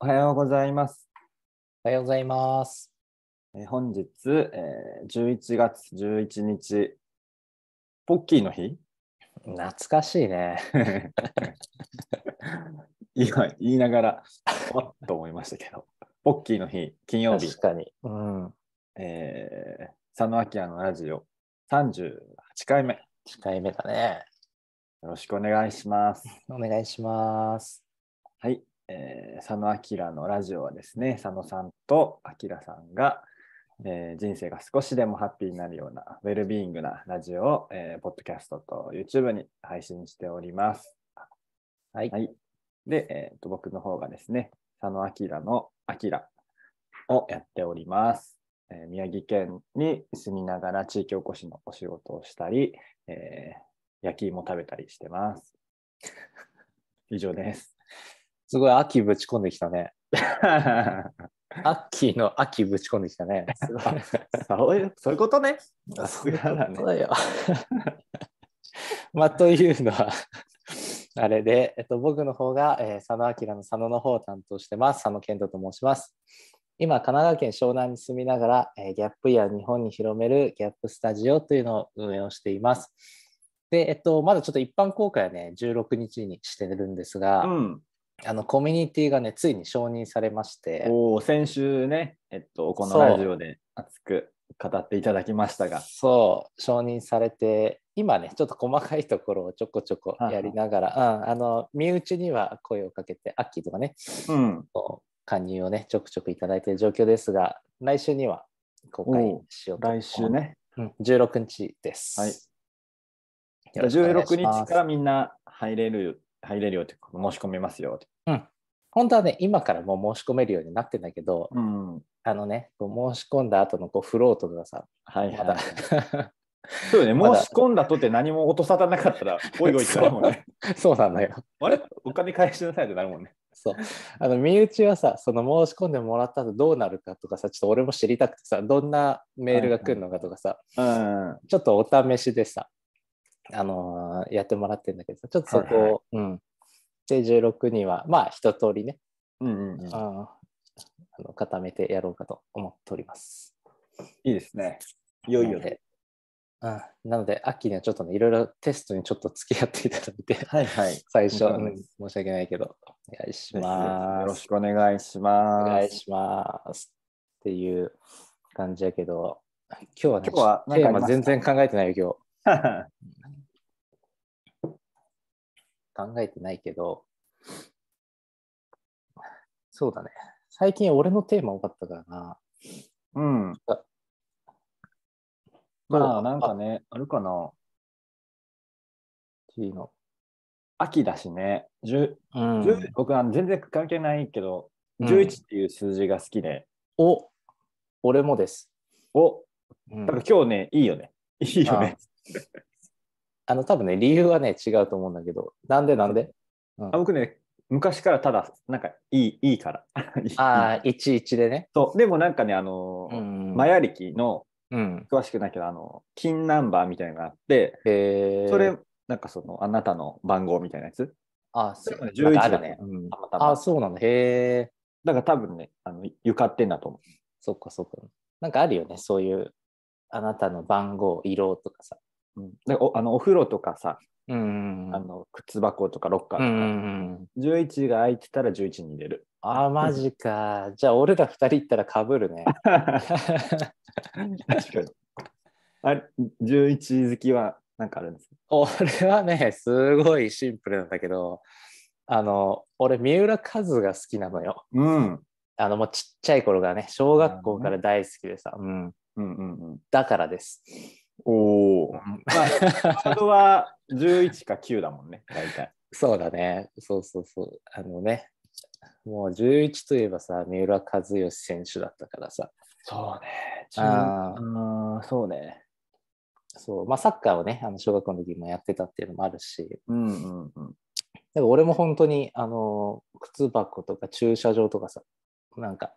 おはようございます。おはようございます。え本日、えー、11月11日、ポッキーの日懐かしいね。今言いながら、わっと思いましたけど、ポッキーの日、金曜日。確かに。うん、えー、佐野明のラジオ38回目。8回目だね。よろしくお願いします。お願いします。はい。えー、佐野明のラジオはですね、佐野さんと明さんが、えー、人生が少しでもハッピーになるような、ウェルビーイングなラジオを、えー、ポッドキャストと YouTube に配信しております。はい。はい、で、えーと、僕の方がですね、佐野明のあきらをやっております。えー、宮城県に住みながら地域おこしのお仕事をしたり、えー、焼き芋食べたりしてます。以上です。すごい秋ぶち込んできたね。秋の秋ぶち込んできたね。そういうそういうことね。さすがだね。そうだよ。まあ、というのはあれで、えっと、僕の方が、えー、佐野明の佐野の方を担当してます。佐野健人と申します。今、神奈川県湘南に住みながら、えー、ギャップや日本に広めるギャップスタジオというのを運営をしています。で、えっと、まだちょっと一般公開はね、16日にしてるんですが、うん、あのコミュニティがね、ついに承認されまして。お先週ね、えっと、このラジオで熱く語っていただきましたが。そう、承認されて、今ね、ちょっと細かいところをちょこちょこやりながら、ははうん、あの身内には声をかけて、アッキーとかね、うん、加入をね、ちょくちょくいただいている状況ですが、来週には公開しようと来週ね。うん、16日です。はい。16日からみんな入れる入れるよって申し込めますよって。うん本当はね今からもう申し込めるようになってんだけど、うん、あのねこう申し込んだ後のこうフロートがさ、はいまだ そうね、申し込んだとって何も落とさなかったら、おいおいってなるもんね。そうなんだよ。あれお金返しなさいってなるもんね。そう。あの、身内はさ、その申し込んでもらった後どうなるかとかさ、ちょっと俺も知りたくてさ、どんなメールが来るのかとかさ、はいはい、ちょっとお試しでさ、あのー、やってもらってるんだけどさ、ちょっとそこを、はいはい、うん、で、16には、まあ、一通りね、うんうんうん、ああの固めてやろうかと思っております。いいですね。いよいよで。あなので、秋にはちょっとね、いろいろテストにちょっと付き合っていただいて、はいはい、最初、うん、申し訳ないけど、お願いします。よろしくお願いします。お願いします。っていう感じやけど、今日はね、今日はテーマ全然考えてないよ、今日。考えてないけど、そうだね。最近俺のテーマ多かったからな。うん。まあ、なんかね、あるかな。T の。秋だしね。10うん、僕は全然関係ないけど、うん、11っていう数字が好きで。お俺もです。おだから今日ね、いいよね。いいよね。あの、多分ね、理由はね、違うと思うんだけど、なんでなんで、うん、あ僕ね、昔からただ、なんかいい、いいから。ああ、11でね。そう、でもなんかね、あの、マヤ歴の、うん、詳しくないけど、あの、金ナンバーみたいなのがあって、えそれ、なんかその、あなたの番号みたいなやつ。あ、そう、ね、11だね。うん、たまたまあ、そうなの。へえ。だから多分ね、あの床ってんだと思う。そっかそっか。なんかあるよね、そういう、あなたの番号、色とかさ。おあのお風呂とかさ、うん、あの靴箱とかロッカーとか、うん11が空いてたら11に入れる。あマジか。じゃあ俺ら2人行ったらかぶるね。確かに。あれ11好きは何かあるんですか俺はねすごいシンプルなんだけどあの俺三浦和が好きなのよ。うん、あのもうちっちゃい頃がね小学校から大好きでさ、うんうんうんうん、だからです。おお。まあ、カは11か9だもんね、大体。そうだね。そうそうそう。あのね、もう11といえばさ、三浦知良選手だったからさ。そうね。ああ、そうね。そう、まあサッカーをね、あの小学校の時もやってたっていうのもあるし。うんうんうん。でも俺も本当に、あの、靴箱とか駐車場とかさ、なんか、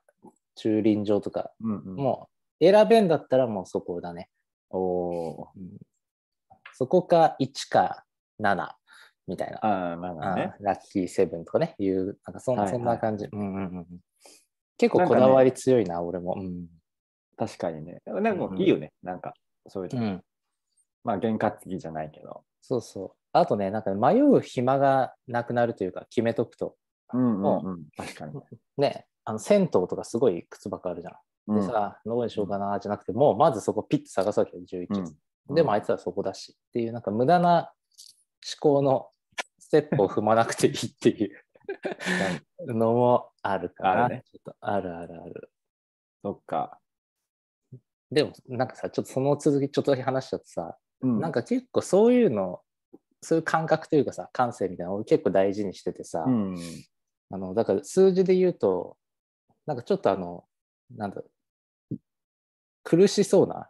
駐輪場とか、うんうん、もう選べんだったらもうそこだね。おお、うん。そこか1か7みたいな。あまあね、ラッキーセブンとかね、いうなんかそ,、そんな感じ、うんうんうん。結構こだわり強いな、なね、俺も、うん。確かにね。なんかいいよね、うん、なんかそういうの、うん。まあ、験担ぎじゃないけど。そうそう。あとね、なんか迷う暇がなくなるというか、決めとくと。うんうんうん、確かに。ね、あの銭湯とかすごい靴箱あるじゃん。でさ、どこにしようかなじゃなくて、もうまずそこピッと探すわけよ、11、うん、でもあいつはそこだしっていう、なんか無駄な思考のステップを踏まなくていいっていう のもあるから、ね、ちょっとあるあるある。そっか。でも、なんかさ、ちょっとその続きちょっとだけ話しちゃってさ、うん、なんか結構そういうの、そういう感覚というかさ、感性みたいなの俺結構大事にしててさ、うん、あのだから数字で言うと、なんかちょっとあの、なんだ苦しそうな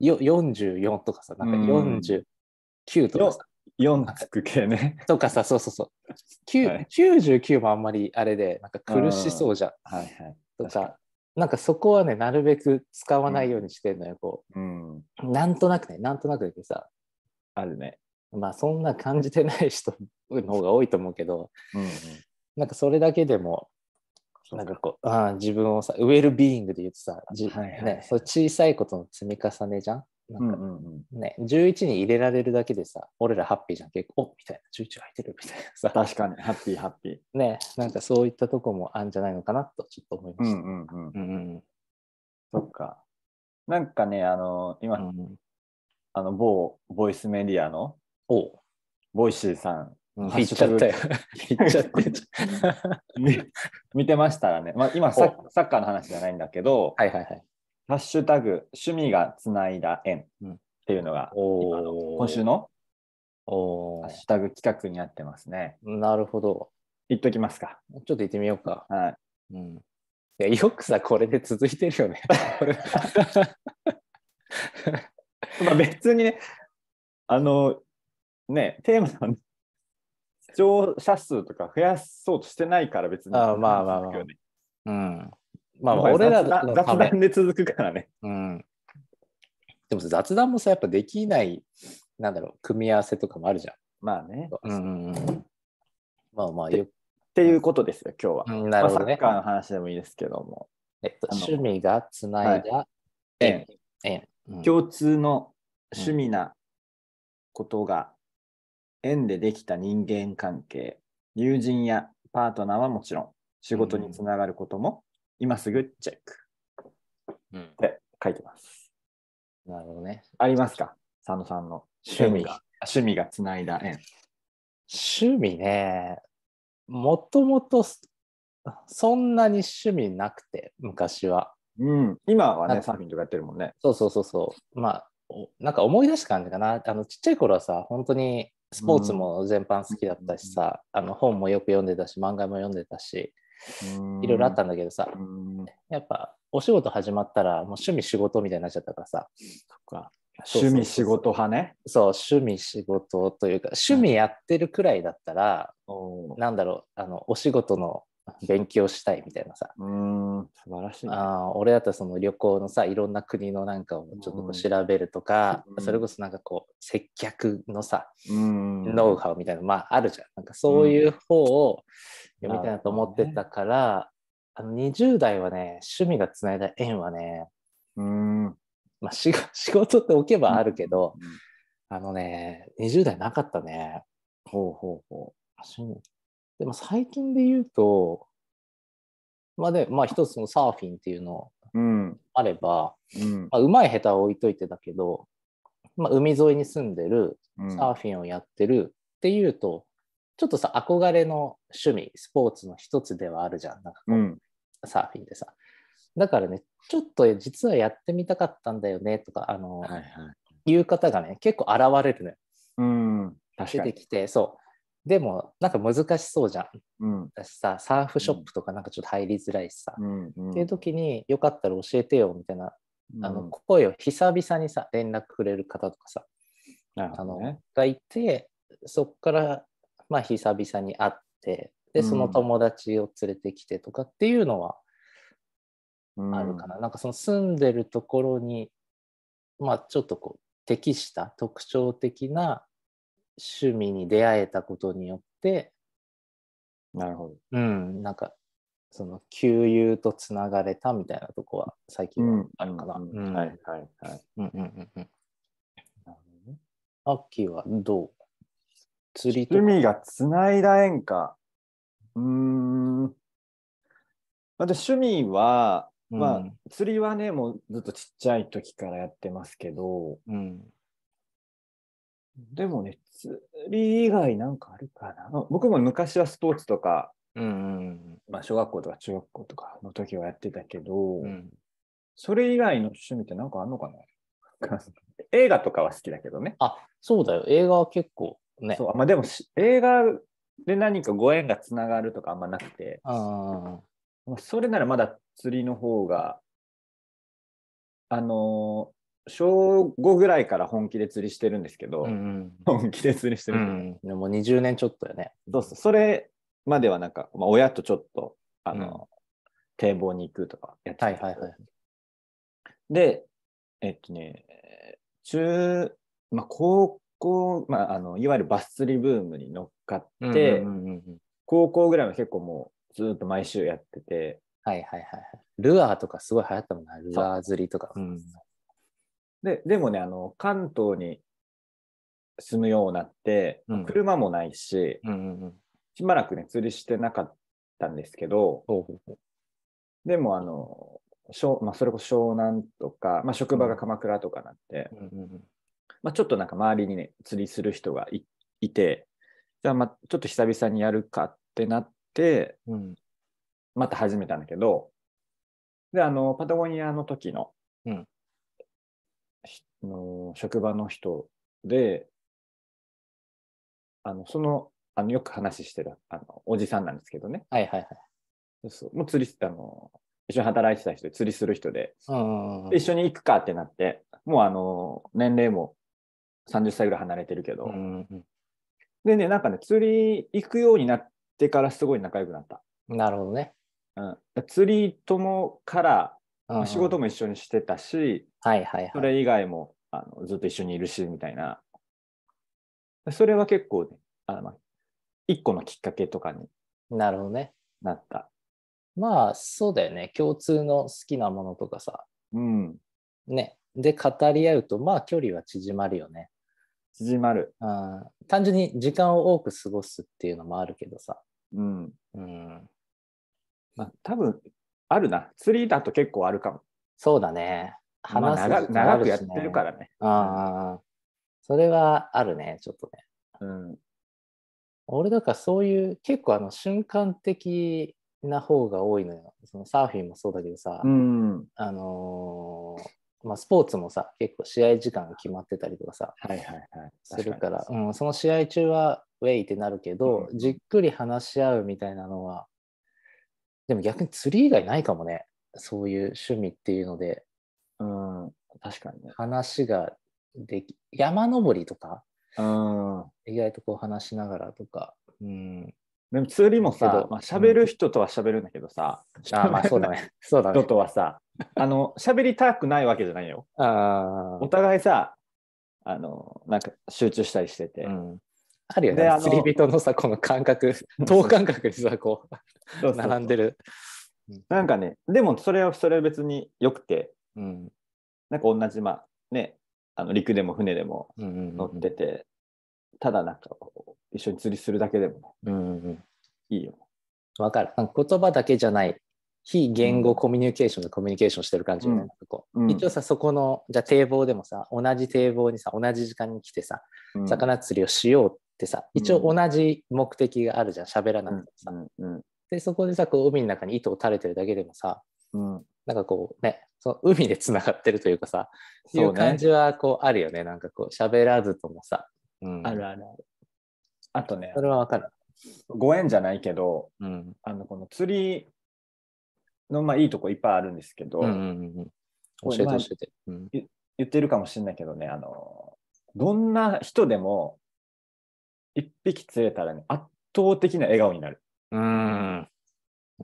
よ44とかさ、なんか49とかさ。4つく系ね。とかさ、そうそうそう。はい、99もあんまりあれで、なんか苦しそうじゃん。はいはい、とか、なんかそこはね、なるべく使わないようにしてんのよ、こう。うん、なんとなくね、なんとなくだけさ。あるね。まあそんな感じてない人の方が多いと思うけど、うんうん、なんかそれだけでもなんかこう、あ自分をさ、ウェルビーイングで言うとさ、はいはい、ね、そう小さいことの積み重ねじゃんなんか、うんうん、ね、11に入れられるだけでさ、俺らハッピーじゃん、結構、おみたいな、11入ってるみたいなさ。確かに、ハッピーハッピー。ね、なんかそういったとこもあるんじゃないのかなと、ちょっと思いました。うんうんそっか。なんかね、あの、今、うん、あの、某ボイスメディアの、おボイシーさん言っちゃったよ。言っちゃって見てましたらね、まあ、今サ、サッカーの話じゃないんだけど、はいはいはい、ハッシュタグ、趣味がつないだ縁っていうのが、うん、今週のハッシュタグ企画になってますね。なるほど。言っときますか。ちょっと行ってみようか。はい。うん、いやよくさ、これで続いてるよね。まあ別にね、あの、ね、テーマな聴者数とか増やそうとしてないから別に。あまあまあまあ。うん。まあ俺ら雑談で続くからね。うん。でも雑談もさ、やっぱできない、なんだろう、組み合わせとかもあるじゃん。まあね。まあまあよっていうことですよ、今日は。うん、なるほどね。まあ、サッカーの話でもいいですけども。えっと、趣味がつないだ縁、はい、共通の趣味なことが縁でできた人間関係、友人やパートナーはもちろん、仕事につながることも、今すぐチェック。うん、って書いてます。なるほどね。ありますか佐野さんの趣味が。趣味がつないだ縁。趣味ね、もともとそんなに趣味なくて、昔は。うん、今はね、サーフィンとかやってるもんね。そうそうそうそう。まあ、なんか思い出した感じかな。あのちっちゃい頃はさ、本当にスポーツも全般好きだったしさ、うん、あの本もよく読んでたし漫画も読んでたし、いろいろあったんだけどさ、やっぱお仕事始まったらもう趣味仕事みたいになっちゃったからさ。趣味仕事派ね。そう、趣味仕事というか、趣味やってるくらいだったら、うん、なんだろう、あの、お仕事の勉強したいみたいなさ。うん素晴らしい、ね、あ俺だったらその旅行のさいろんな国のなんかをちょっとこう調べるとか、うん、それこそなんかこう接客のさ、うん、ノウハウみたいなまああるじゃんなんかそういう方を読みたいなと思ってたから、うん、あの20代はね趣味がつないだ縁はね、うんまあ、仕事 っておけばあるけど、あのね20代なかったね。ほうほうほう。でも最近で言うと、まあで、まあ一つのサーフィンっていうのあれば、うま上手い下手は置いといてだけど、まあ、海沿いに住んでる、サーフィンをやってるっていうと、ちょっとさ、憧れの趣味、スポーツの一つではあるじゃん。なんかこう、うん、サーフィンでさ。だからね、ちょっと実はやってみたかったんだよねとか、あの、はいはい、う方がね、結構現れるのよ。うん、出てきて、そでもなんか難しそうじゃん、うん、だしさサーフショップとかなんかちょっと入りづらいしさ、うんうん、っていう時によかったら教えてよみたいな、うん、あの声を久々にさ連絡くれる方とかさ、ね、あのがいてそっからまあ久々に会ってでその友達を連れてきてとかっていうのはあるかな、うん、なんかその住んでるところにまあちょっとこう適した特徴的な趣味に出会えたことによってなるほど。うんなんかその給油とつながれたみたいなとこは最近はあるかな。うんうん、はいはいはい。うんうんうんうん。なるほどね。秋はどう釣りと趣味がつないだ縁か。うん。また趣味は、まあ、釣りはね、もうずっとちっちゃい時からやってますけど、うん、でもね、り以外なんかあるかな。僕も昔はスポーツとか、うん、まあ、小学校とか中学校とかの時はやってたけど、うん、それ以外の趣味ってなんかあんのかな 映画とかは好きだけどね。あ、そうだよ。映画は結構ね。そうまあ、でも映画で何かご縁がつながるとかあんまなくて。あまあ、それならまだ釣りの方が、あの小5ぐらいから本気で釣りしてるんですけど、うん、本気で釣りしてる、うん、でも20年ちょっとよねそうそれまではなんか、まあ、親とちょっとあの、うん、堤防に行くとかやってた、はいはいはい、でえっとね中、まあ、高校、まあ、あのいわゆるバス釣りブームに乗っかって、うんうんうんうん、高校ぐらいは結構もうずっと毎週やっててはいはいはいルアーとかすごい流行ったもんなルアー釣りとか、うん、で、でもね、あの、関東に住むようになって、うん車もないし、うんうんうんしばらくね、釣りしてなかったんですけど、うでも、あの、まあ、それこそ湘南とか、まあ、職場が鎌倉とかなって、うんうんうんまあ、ちょっとなんか周りにね、釣りする人がいいて、じゃあ、まあ、ちょっと久々にやるかってなって、うんまた始めたんだけど、で、あの、パタゴニアの時の、うんの職場の人で、あの、その、あの、よく話してる、あの、おじさんなんですけどね。はいはいはい。そうそう。もう釣り、あの、一緒に働いてた人で釣りする人で、で一緒に行くかってなって、もうあの、年齢も30歳ぐらい離れてるけど、うんうん、でね、なんかね、釣り行くようになってからすごい仲良くなった。なるほどね。うん、釣り友から仕事も一緒にしてたし、はいはい、はい、それ以外もあのずっと一緒にいるし、みたいな。それは結構ね、あの、一個のきっかけとかになるほどね。なった。まあ、そうだよね。共通の好きなものとかさ。うん。ね。で、語り合うと、まあ、距離は縮まるよね。縮まる。単純に時間を多く過ごすっていうのもあるけどさ。うん。うん。まあ、多分、あるな。釣りだと結構あるかも。そうだね。話す、ね、長くやってるからね。ああ、それはあるね、ちょっとね。うん。俺だからそういう結構あの瞬間的な方が多いのよ。そのサーフィンもそうだけどさ、うん、あのー、まあ、スポーツもさ結構試合時間が決まってたりとかさ、はいはいはい、するから、うん、その試合中はウェイってなるけど、うん、じっくり話し合うみたいなのはでも逆に釣り以外ないかもね。そういう趣味っていうので。うん、確かにね。話ができ、山登りとか、うん、意外とこう話しながらとか。うん、でも釣りもさ、まあ、喋る人とは喋るんだけどさ、うん、あまあそうだね。そうだね。人とはさ、あの、喋りたくないわけじゃないよ。あお互いさ、あの、なんか集中したりしてて、うん、あるよね、釣り人のさ、この感覚、等間隔でさ、こう、並んでる。なんかね、でもそれはそれは別によくて、うん、なんか同じ、まあ、ね、あの陸でも船でも乗ってて、ただなんか一緒に釣りするだけでもね、うんうん、いいよ。わかる。言葉だけじゃない、非言語コミュニケーションでコミュニケーションしてる感じ、ね、うんこ一応さ、そこの、じゃ堤防でもさ、同じ堤防にさ、同じ時間に来てさ、魚釣りをしようっってさ一応同じ目的があるじゃん喋らなくてさ、うんうん、でそこでさこう海の中に糸を垂れてるだけでもさ、うん、なんかこうねその海でつながってるというかさそう、ね、いう感じはこうあるよねなんかこう喋らずともさ、うん、あるあるあとねそれは分かるご縁じゃないけど、うん、あのこの釣りのまあいいとこいっぱいあるんですけど、うんうんうん、教えて教えて、うん、言ってるかもしれないけどねあのどんな人でも1匹釣れたらね、圧倒的な笑顔になる。うん。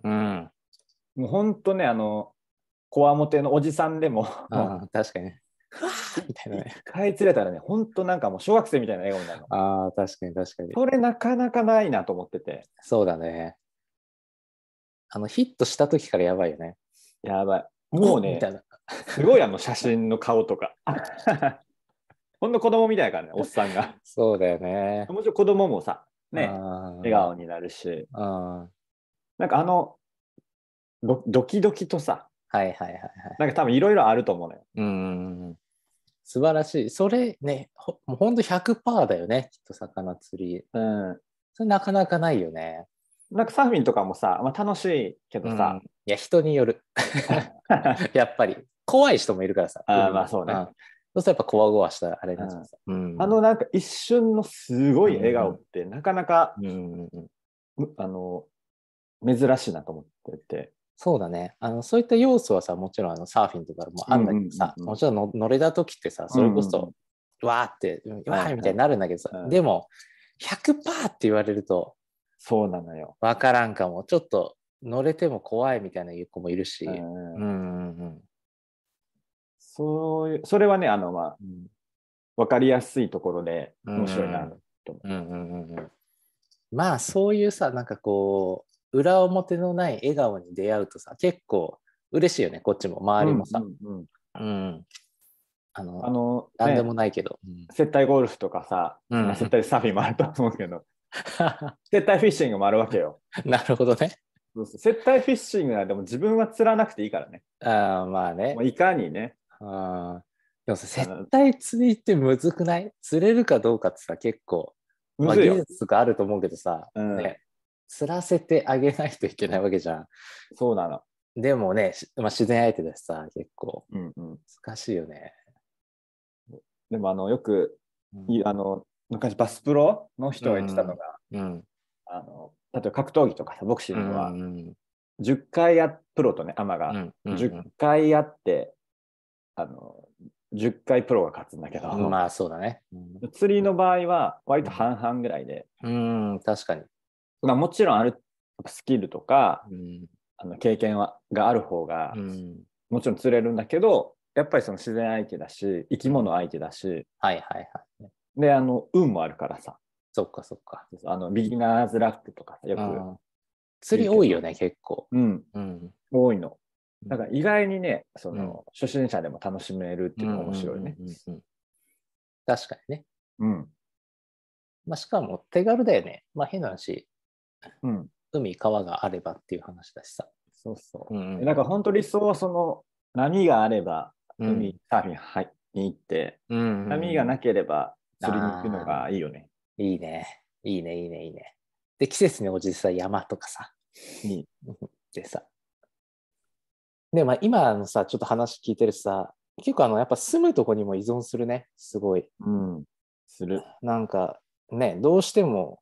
うん。もう本当ね、あの、こわもてのおじさんでも、確かに。みたいなね。買釣れたらね、本当なんかもう小学生みたいな笑顔になるの。ああ、確かに確かに。これなかなかないなと思ってて。そうだね。あの、ヒットした時からやばいよね。やばい。もうね、すごいあの写真の顔とか。ほんの子供みたいだからね、おっさんが。そうだよね。もちろん子供もさ、ね、笑顔になるし。なんかあのド、キドキとさ、はいはいはいはい。なんか多分いろいろあると思うのよ。うん。素晴らしい。それね、ほほんと100%だよね、きっと魚釣り。うん。それなかなかないよね。なんかサーフィンとかもさ、まあ、楽しいけどさ、うん、いや人による やっぱり怖い人もいるからさあまあそうね、そうするとやっぱこわごわしたあれになっちゃうん、あのなんか一瞬のすごい笑顔ってなかなか、うんうん、あの珍しいなと思ってて。そうだねあのそういった要素はさもちろんあのサーフィンとかもあんだけどさ、うんうんうん、もちろんの乗れた時ってさそれこそ、うん、わーってわーみたいになるんだけどさ、でも100%って言われるとそうなのよ分からんかもちょっと乗れても怖いみたいな子もいるし、うんうんうん、そういう、それはね、あの、まあ、うん、分かりやすいところで面白いなと思う。うんうんうんまあ、そういうさ、なんかこう、裏表のない笑顔に出会うとさ、結構嬉しいよね、こっちも、周りもさ。あの、あの、ね、何でもないけど。接待ゴルフとかさ、うん、接待サフィもあると思うけど、接待フィッシングもあるわけよ。なるほどね。そうそう接待フィッシングはでも自分は釣らなくていいからね。あ、まあね。いかにね、あでもさ、絶対釣りってむずくない釣れるかどうかってさ、結構、まあ、技術とかあると思うけどさ、うん、ね、釣らせてあげないといけないわけじゃん。そうなの。でもね、まあ、自然相手だしさ、結構、うんうん、難しいよね。でもあの、よく、い、うん、あの昔バスプロの人が言ってたのが、うん、あの例えば格闘技とかボクシングは、うん、10回やプロとねアマが、うん、10回やってあの10回プロが勝つんだけど、まあそうだね、うん、釣りの場合は割と半々ぐらいで、うん、うん、確かに、まあ、もちろんあるスキルとか、うん、あの経験はがある方が、うん、もちろん釣れるんだけどやっぱりその自然相手だし生き物相手だし、はいはいはい、であの運もあるからさそっかそっかあのビギナーズラックとかよく釣り多いよね結構、うん、うん、多いのなんか意外にね、その、初心者でも楽しめるっていうのが面白いね。確かにね。うん。まあ、しかも手軽だよね。まあ、変な話。うん。海、川があればっていう話だしさ。そうそう。うん、なんか本当理想はその、波があれば、海、サーフィンに行って、うん、波がなければ釣りに行くのがいいよね。いいね。いいね、いいね、いいね。で、季節に応じてさ、山とかさ。いい。でさ、で、まあ、今のさ、ちょっと話聞いてるさ、結構あの、やっぱ住むとこにも依存するね、すごい。うん、する。なんか、ね、どうしても、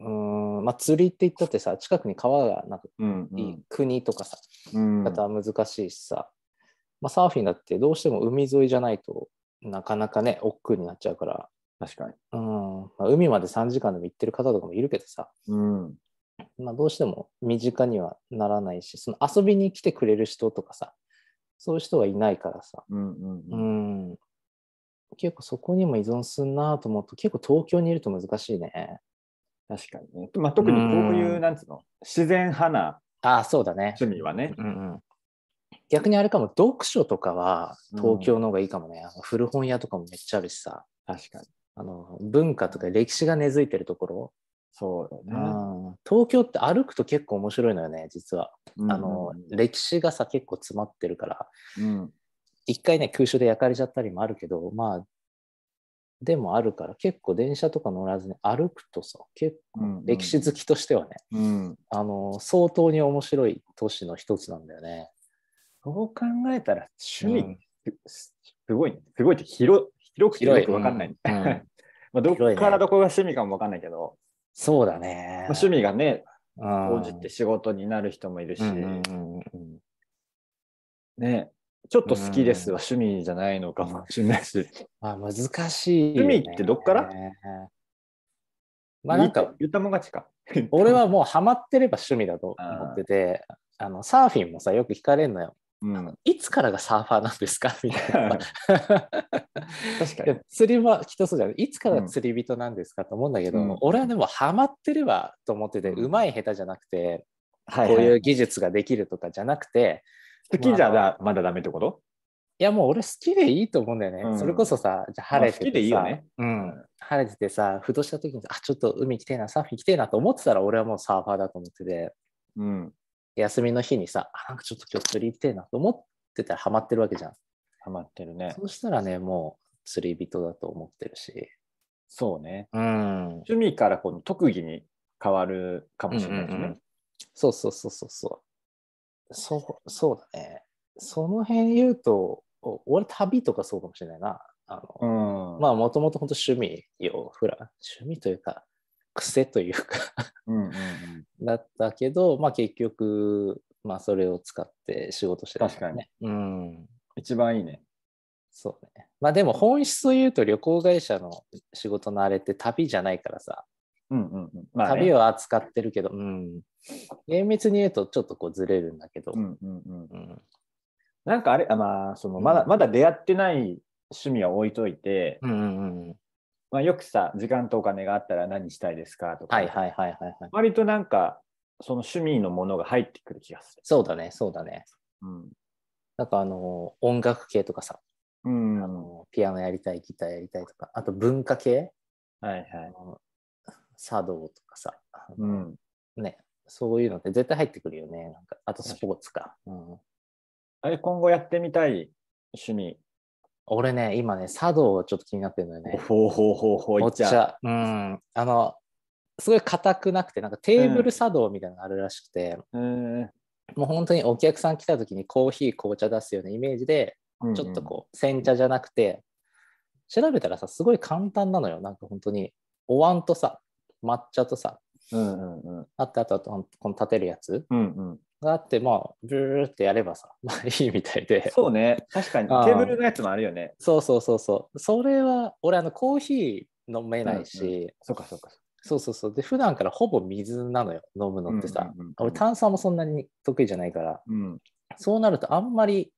うん、まあ、釣りって言ったってさ、近くに川がなく、んいい国とかさ、うん、方は難しいしさ、まあ、サーフィンだってどうしても海沿いじゃないとなかなかね、億劫になっちゃうから。確かに。うん、まあ、海まで3時間でも行ってる方とかもいるけどさ、うん、まあ、どうしても身近にはならないしその遊びに来てくれる人とかさそういう人はいないからさ、うんうんうん、うん結構そこにも依存すんなと思うと結構東京にいると難しいね。確かにね、まあ、特にこういう、うん、なんつうの自然派なあそうだね趣味はね、うんうん、逆にあれかも読書とかは東京の方がいいかもね、うん、あの古本屋とかもめっちゃあるしさ確かにあの文化とか歴史が根付いてるところそうだね、東京って歩くと結構面白いのよね実は、うんうん、あの歴史がさ結構詰まってるから、うん、一回ね空襲で焼かれちゃったりもあるけどまあでもあるから結構電車とか乗らずに歩くとさ結構歴史好きとしてはね、うんあの相当に面白い都市の一つなんだよね。そう考えたら趣味、うん、すごいすごいって広広く広く分かんない。まあどこからどこが趣味かも分かんないけど。そうだね。趣味がね、応じて仕事になる人もいるし、ね、ちょっと好きですは趣味じゃないのかもしれないし。まあ難しい、ね、趣味ってどっからまあなんか、言ったもがちか。俺はもうハマってれば趣味だと思ってて、あのサーフィンもさ、よく聞かれるのよ。うん、いつからがサーファーなんですか みたいな確かに釣りはきっとそうじゃないいつから釣り人なんですかと思うんだけど、うん、俺はでもハマってればと思ってて、うん、まい下手じゃなくて、はいこういう技術ができるとかじゃなくて好きじゃだ、まだダメってこといやもう俺好きでいいと思うんだよね。うん、それこそさ、じゃ晴れててさ、好きでいいよね、うん、晴れててさ、ふとした時にあちょっと海来てえな、サーフィン来てえなと思ってたら俺はもうサーファーだと思ってて、うん、休みの日にさ、あなんかちょっと今日釣り行きてえなと思ってたらハマってるわけじゃん。ハマってるね。そうしたらね、もう釣り人だと思ってるし。そうね。うん。趣味からこの特技に変わるかもしれないすね。うんうんうん、そうそうそうそうそう。そう、そうだね。その辺言うと、俺旅とかそうかもしれないな。あの、うん、まあもともと本当趣味よ、ほら、趣味というか、癖というかうん、だったけど、まあ、結局、まあ、それを使って仕事してた、ね、確かに、うん、一番いいねそうねまあでも本質を言うと旅行会社の仕事のあれって旅じゃないからさ、うんうんうんまあね、旅を扱ってるけど、うん、厳密に言うとちょっとこうずれるんだけど、うんうんうんうん、なんかあれまあそのまだ、うん、まだ出会ってない趣味は置いといて、うんうんうん、まあ、よくさ、時間とお金があったら何したいですかとか、はいはいはいはい、はい。割となんか、その趣味のものが入ってくる気がする。そうだね、そうだね。うん、なんかあの、音楽系とかさ、うん、あのピアノやりたい、ギターやりたいとか、あと文化系、はいはい、茶道とかさ、うん、ね、そういうのって絶対入ってくるよね。なんかあとスポーツか。うん、あれ、今後やってみたい趣味俺ね、今ね、茶道ちょっと気になってるのよね。ほうほうほうほう、お茶。うん。あの、すごい硬くなくて、なんかテーブル茶道みたいなのがあるらしくて、うん、もう本当にお客さん来た時にコーヒー、紅茶出すようなイメージで、ちょっとこう、煎茶じゃなくて、調べたらさ、すごい簡単なのよ。なんか本当に、お椀とさ、抹茶とさ、うんうんうん、あとあとあと、この立てるやつ、うんうん、があって、まあ、ブーってやればさ、まあいいみたいで。そうね、確かに。テーブルのやつもあるよね。そうそうそうそう。それは、俺、あの、コーヒー飲めないし、うんうん、そうかそうか。そうそうそう。で、普段からほぼ水なのよ、飲むのってさ。俺、炭酸もそんなに得意じゃないから、うん、そうなると、あんまり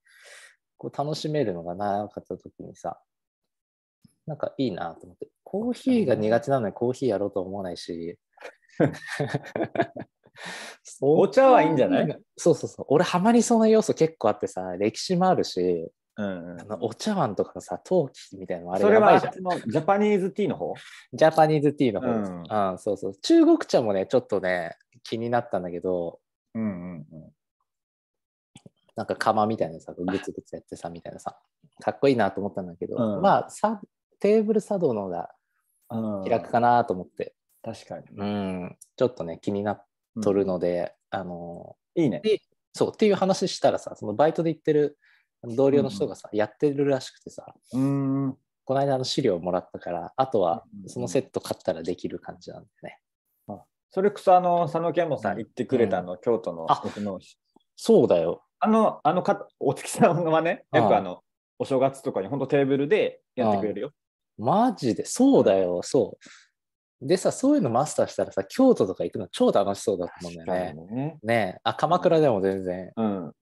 こう楽しめるのがなかった時にさ、なんかいいなと思って。コーヒーが苦手なのにコーヒーやろうと思わないし、お茶はいいんじゃないそうそうそう。俺ハマりそうな要素結構あってさ、歴史もあるし、うん、あのお茶碗とかさ、陶器みたいなのあれそれはジャパニーズティーの方ジャパニーズティーの方、うん、うん、そうそう。中国茶もね、ちょっとね、気になったんだけど、うんうんうん、なんか釜みたいなさ、グツグツやってさ、みたいなさ、かっこいいなと思ったんだけど、うん、まあさ、テーブル茶道の方が開くかなと思って、確かに、うん。ちょっとね、気になっ取るので、うん、あのいいねそうっていう話したらさそのバイトで行ってる同僚の人がさ、うん、やってるらしくてさ、うん、この間の資料もらったからあとはそのセット買ったらできる感じなんでね、うん、それこそあの佐野健吾さん行ってくれたの、京都の僕のそうだよあのあのかお月さんはねよくあのお正月とかに本当テーブルでやってくれるよマジでそうだよそうでさ、そういうのマスターしたらさ、京都とか行くの超楽しそうだと思うんだよね。ねねあ、鎌倉でも全然、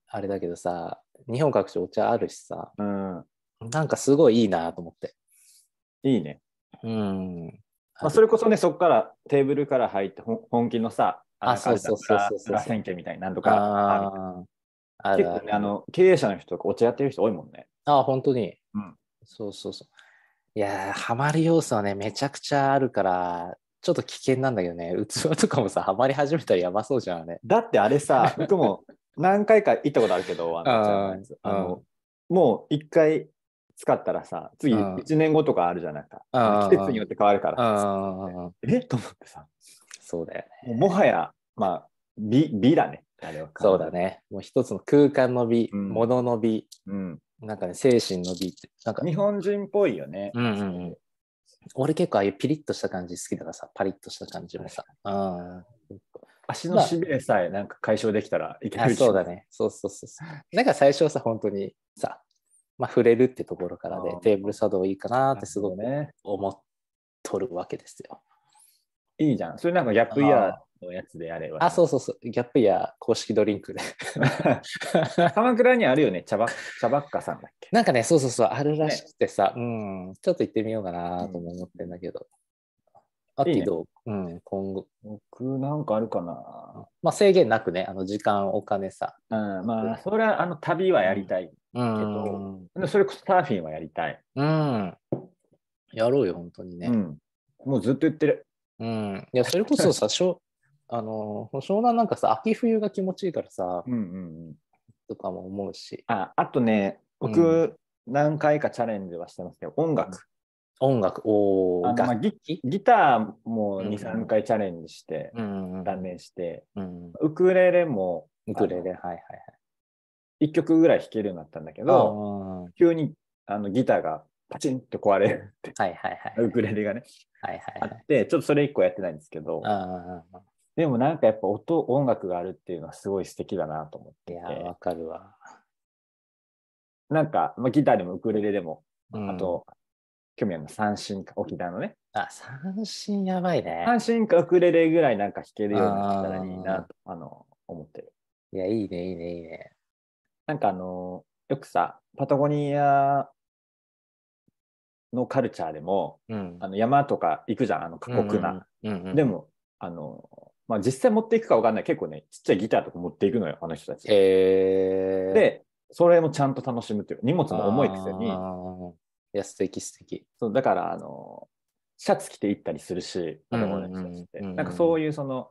あれだけどさ、うん、日本各地お茶あるしさ、うん、なんかすごいいいなと思って。いいね。うん。まあ、それこそね、そこからテーブルから入って、本気のさ、あ、そうそうそうそうそう。選挙みたいなんとか。ああ結構ねあの、経営者の人とかお茶やってる人多いもんね。あ、本当に。うん。そうそうそう。いやハマる要素はね、めちゃくちゃあるから、ちょっと危険なんだけどね、器とかもさ、ハマり始めたらやばそうじゃん、ね。だってあれさ、僕も何回か行ったことあるけど、あの、もう一回使ったらさ、次1年後とかあるじゃないか。季節によって変わるからえと思ってさ。そうだよね。もはや、まあ、美美だね。あれはそうだね。もう一つの空間の美、も、の、の美、うん、なんかね、精神の美って、なんか、日本人っぽいよね。うんうん俺結構ああいうピリッとした感じ好きだからさ、パリッとした感じもさ。うん。足のしびれさえなんか解消できたらいける、まあ、そうだね。そうそうそうそう。なんか最初はさ、本当にさ、まあ、触れるってところからで、テーブル作動いいかなってすごいね、思っとるわけですよ。いいじゃん。それなんかギャップイヤーのやつであれば。あ、そうそうそう。ギャップや公式ドリンクで。鎌倉にあるよね、茶ばっかさんだっけ。なんかね、そうそうそう、あるらしくてさ、ね、うん、ちょっと行ってみようかなと思ってんだけど。あってどう、ね、うん、今後。僕なんかあるかな。まあ制限なくね、あの時間、お金さ。うん、まあ、それはあの旅はやりたいけど、うん、それこそサーフィンはやりたい。うん。やろうよ、本当にね。うん、もうずっと言ってる。うん。いや、それこそさ、小あの湘南なんかさ秋冬が気持ちいいからさ、うんうんうん、とかも思うしああとね僕、うん、何回かチャレンジはしてますけど音楽、うん、音楽おお、まあ、ギギターも23、うん、回チャレンジして、うんうん、断念して、うんウクレレもウクレレはいはいはい1曲ぐらい弾けるようになったんだけど急にあのギターがパチンって壊れるって、はいはいはい、ウクレレがね、はいはいはい、あってちょっとそれ以個やってないんですけどあでもなんかやっぱ音、音楽があるっていうのはすごい素敵だなと思って。いや、わかるわ。なんか、まあ、ギターでもウクレレでも、うん、あと、去年の三振か、沖縄のね。あ、三振やばいね。三振かウクレレぐらいなんか弾けるようになったらいいなと、あの、思ってる。いや、いいね、いいね、いいね。なんかあの、よくさ、パタゴニアのカルチャーでも、うん、あの山とか行くじゃん、あの過酷な。でも、あの、まあ、実際持っていくか分かんない結構ねちっちゃいギターとか持っていくのよあの人たち。へでそれもちゃんと楽しむっていう荷物も重いくせに。いや素敵素敵そうだからあのシャツ着て行ったりするし子うなんかそういうその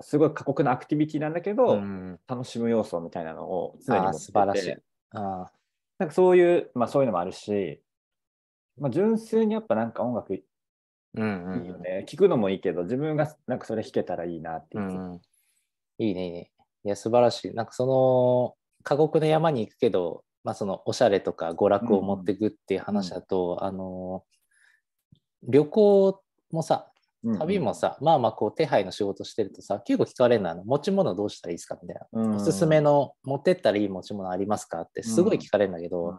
すごい過酷なアクティビティなんだけど、うん、楽しむ要素みたいなのを常に持ってて素晴らしいあなんかそういう、まあ、そういうのもあるし、まあ、純粋にやっぱなんか音楽うんいいよね。聞くのもいいけど、自分がなんかそれ弾けたらいいなっていう、うんいいね、いいね。いや、素晴らしい。なんかその、過酷な山に行くけど、まあ、そのおしゃれとか娯楽を持っていくっていう話だと、うん、あの旅行もさ旅もさ、うん、まあまあこう手配の仕事してるとさ結構聞かれるのは持ち物どうしたらいいですかみたいな、うん、おすすめの持ってったらいい持ち物ありますかってすごい聞かれるんだけど、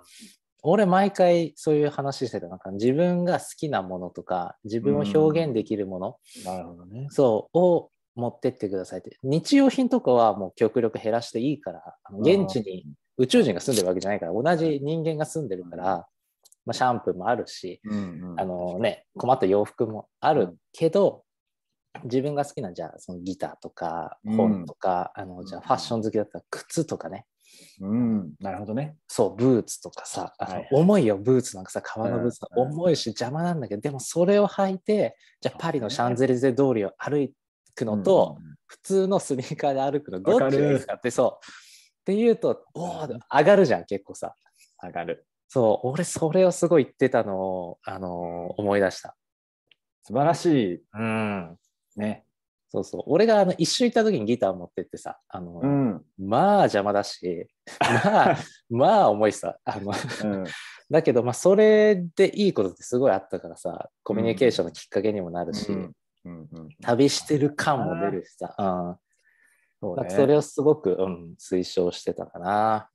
俺毎回そういう話してたなんか自分が好きなものとか自分を表現できるもの、なるほどねそうを持ってってくださいって日用品とかはもう極力減らしていいから現地に宇宙人が住んでるわけじゃないから同じ人間が住んでるから、まあ、シャンプーもあるし、うんうん、あのね、困った洋服もあるけど、自分が好きなじゃあそのギターとか本とか、うん、あのじゃあファッション好きだったら靴とかね、うん、なるほどね。そう、ブーツとかさ、はい重いよ、ブーツなんかさ、革のブーツ、うん、重いし邪魔なんだけど、でもそれを履いて、じゃパリのシャンゼリゼ通りを歩くのと、普通のスニーカーで歩くの、どっちがいいですかってそう。っていうと、おお、上がるじゃん、結構さ。上がる。そう、俺、それをすごい言ってたのを、あのー、思い出した。素晴らしい。うん。ね。そうそう。俺があの一周行った時にギター持ってってさ、あの、うん、まあ邪魔だし、まあ、まあ重いさ。あのうん、だけど、まあそれでいいことってすごいあったからさ、コミュニケーションのきっかけにもなるし、旅してる感も出るしさ、うんそう、ね、それをすごく、うん、推奨してたかな。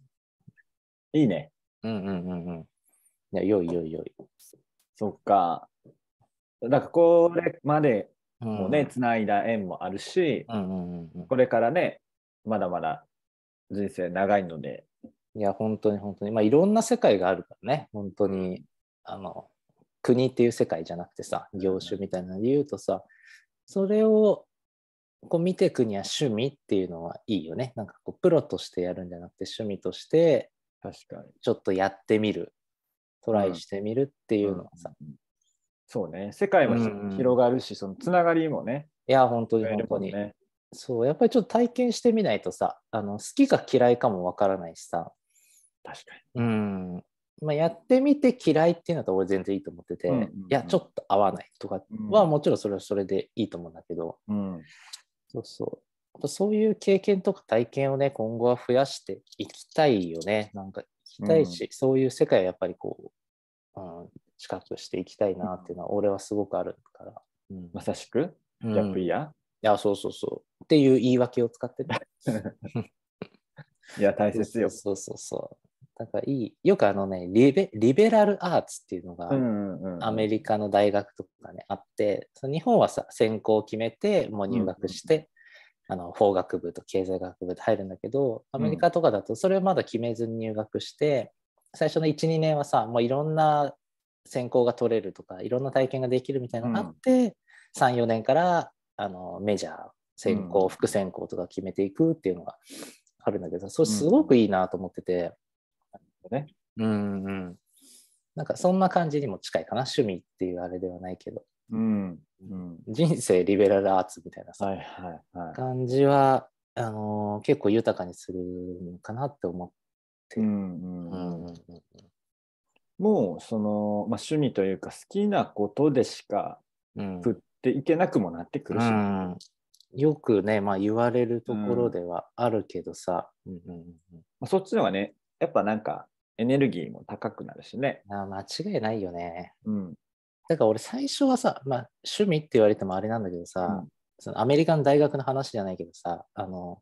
いいね。うんうんうんうん。いや、よいよいよい。そっか。なんかこれまでもうね、つないだ縁もあるし、これからね、まだまだ人生長いので。いや、本当に本当に。まあ、いろんな世界があるからね、本当に。あの、国っていう世界じゃなくてさ、業種みたいなので言うとさ、それをこう見ていくには趣味っていうのはいいよね。なんかこう、プロとしてやるんじゃなくて、趣味として、確かに。ちょっとやってみる。トライしてみるっていうのはさ、うんうんそうね、世界も、うん、広がるし、そのつながりもね。いや、本当に本当に、ね。そう、やっぱりちょっと体験してみないとさ、あの好きか嫌いかもわからないしさ。確かに。うん。まあ、やってみて嫌いっていうのは俺全然いいと思ってて、うんうんうん、いや、ちょっと合わないとかはもちろんそれはそれでいいと思うんだけど、うん、そうそう。やっぱそういう経験とか体験をね、今後は増やしていきたいよね。なんか行きたいし、うん、そういう世界はやっぱりこう、うん、近くしていきたいなっていうのは、俺はすごくあるから。うん、まさしく、ギャップイヤー、うん、いや、そうそうそう。っていう言い訳を使ってる。いや、大切よ。そうそうそう。だからいい、よくあのね、リベリベラルアーツっていうのが、アメリカの大学とかね、あって、その日本はさ、専攻を決めて、もう入学して、うんうん、あの法学部と経済学部で入るんだけど、アメリカとかだと、それをまだ決めずに入学して、最初の1、2年はさ、もういろんな選考が取れるとかいろんな体験ができるみたいなのがあって、うん、34年からあのメジャー選考、うん、副選考とか決めていくっていうのがあるんだけどそれすごくいいなと思ってて、うん、うんうん、なんかそんな感じにも近いかな趣味っていうあれではないけど、うんうん、人生リベラルアーツみたいなさ、はいはいはい、感じはあのー、結構豊かにするのかなって思ってる。うんうんうんうんもうその、まあ、趣味というか好きなことでしか食っていけなくもなってくるし、うんうん、よくね、まあ、言われるところではあるけどさ、うんうんまあ、そっちの方がねやっぱなんかエネルギーも高くなるしねあ間違いないよね、うん、だから俺最初はさ、まあ、趣味って言われてもあれなんだけどさ、うん、そのアメリカの大学の話じゃないけどさあの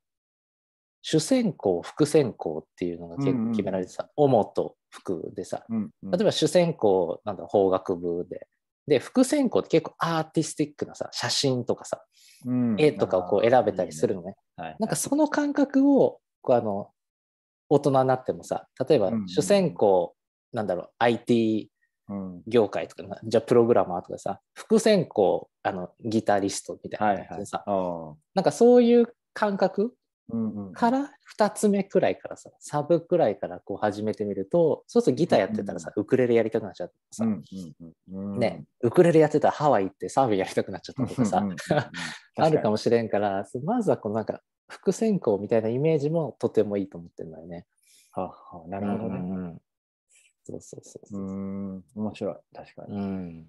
主専攻副専攻っていうのが結構決められてさ、うんうん、主と服でさ、うんうん、例えば主専攻なんだ法学部でで副専攻って結構アーティスティックなさ写真とかさ、うん、絵とかをこう選べたりするのね、ねはい、なんかその感覚をこうあの大人になってもさ例えば主専攻、うん、なんだろう IT 業界とか、うん、じゃあプログラマーとかさ副専攻あのギタリストみたいな感じでさ、はいはい、なんかそういう感覚から2つ目くらいからさサブくらいからこう始めてみるとそうするとギターやってたらさ、ウクレレやりたくなっちゃってさ、ね、ウクレレやってたらハワイ行ってサーフィンやりたくなっちゃったとかさあるかもしれんからまずはこのなんか副専攻みたいなイメージもとてもいいと思ってるんだよね。ははなるほどね。うん、そうそうそうそう。うん面白い確かに。うん、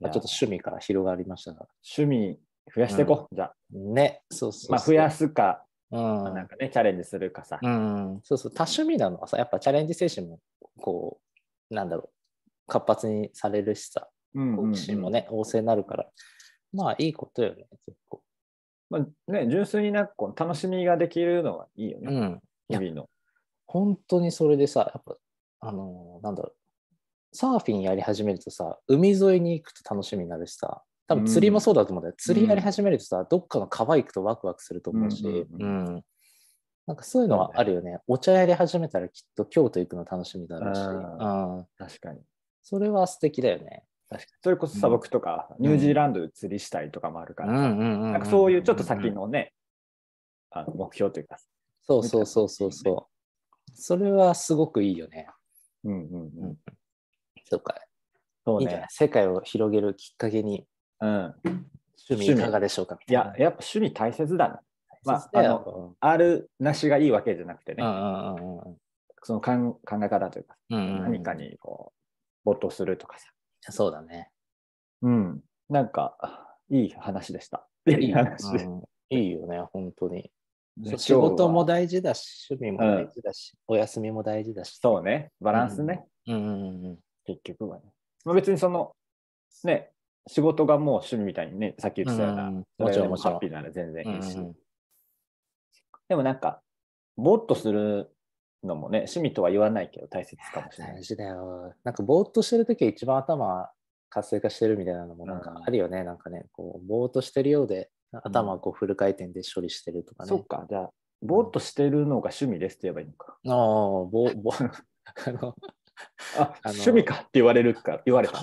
まあ、ちょっと趣味から広がりましたが。趣味増やしていこう、じゃあ。ね、そうそうまあ、増やすか、うん、なんかね、チャレンジするかさ。うん、そうそう、多趣味なのはさ、やっぱチャレンジ精神も、こう、なんだろう、活発にされるしさ、好奇心もね、旺盛になるから、まあ、いいことよね、結構。まあね、純粋になこう楽しみができるのはいいよね、うん、日々の。本当にそれでさ、やっぱ、あのー、なんだろう、サーフィンやり始めるとさ、海沿いに行くと楽しみになるしさ、多分釣りもそうだと思うんだよ、うん、釣りやり始めるとさ、どっかの川行くとワクワクすると思うし、うん、うん、なんかそういうのはあるよね、ね、お茶やり始めたらきっと京都行くの楽しみだろうしあ確かにそれは素敵だよね確かにそれこそ砂漠とか、ニュージーランドで釣りしたりとかもあるから、なんかそういうちょっと先のね、あの目標というかそうそうそうそうそう、それはすごくいいよねうんうんうんそうかそうねいい、世界を広げるきっかけにうん、趣味いかがでしょうかいや、やっぱ趣味大切だな。まあ、あの、あるなしがいいわけじゃなくてね、その考え方というか、うんうん、何かにこう、没頭するとかさ。そうだね。うん。なんか、いい話でした。いい話で、うん、いいよね、本当に。仕事も大事だし、趣味も大事だし、うん、お休みも大事だし。そうね、バランスね。うん、、結局はね。まあ、別にその、ね、仕事がもう趣味みたいにね、さっき言ってたような、もちろんもハッピーなら全然いいし。でもなんか、ぼーっとするのもね、趣味とは言わないけど大切かもしれない。大事だよ。なんかぼーっとしてるとき一番頭活性化してるみたいなのもなんかあるよね、うん、なんかね、こう、ぼーっとしてるようで、頭こうフル回転で処理してるとかね。そっか、じゃあ、ぼーっとしてるのが趣味ですって言えばいいのか。ああ、ぼ、ぼ、あの、あ、あ趣味かって言われるか、言われた。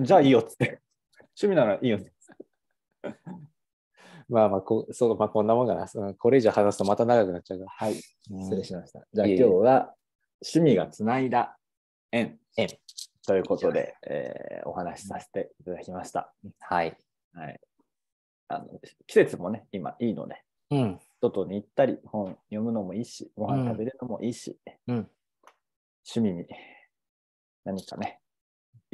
じゃあいいよっって。趣味ならいいよって。まあまあこ、そうまあ、こんなもんかな。これ以上話すとまた長くなっちゃうから。はい。失礼しました。じゃあ今日は趣味がつないだ縁。縁。ということで、えー、お話しさせていただきました。うん、はい。はい。あの季節もね、今いいので、うん、外に行ったり、本読むのもいいし、ご飯食べるのもいいし、うん、趣味に何かね、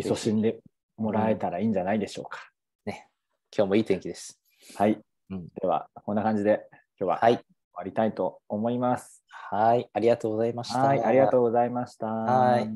勤しんでもらえたらいいんじゃないでしょうか。ね、今日もいい天気です。はい、うん、ではこんな感じで今日は終わりたいと思います。はい、ありがとうございました。はい。ありがとうございました。はい。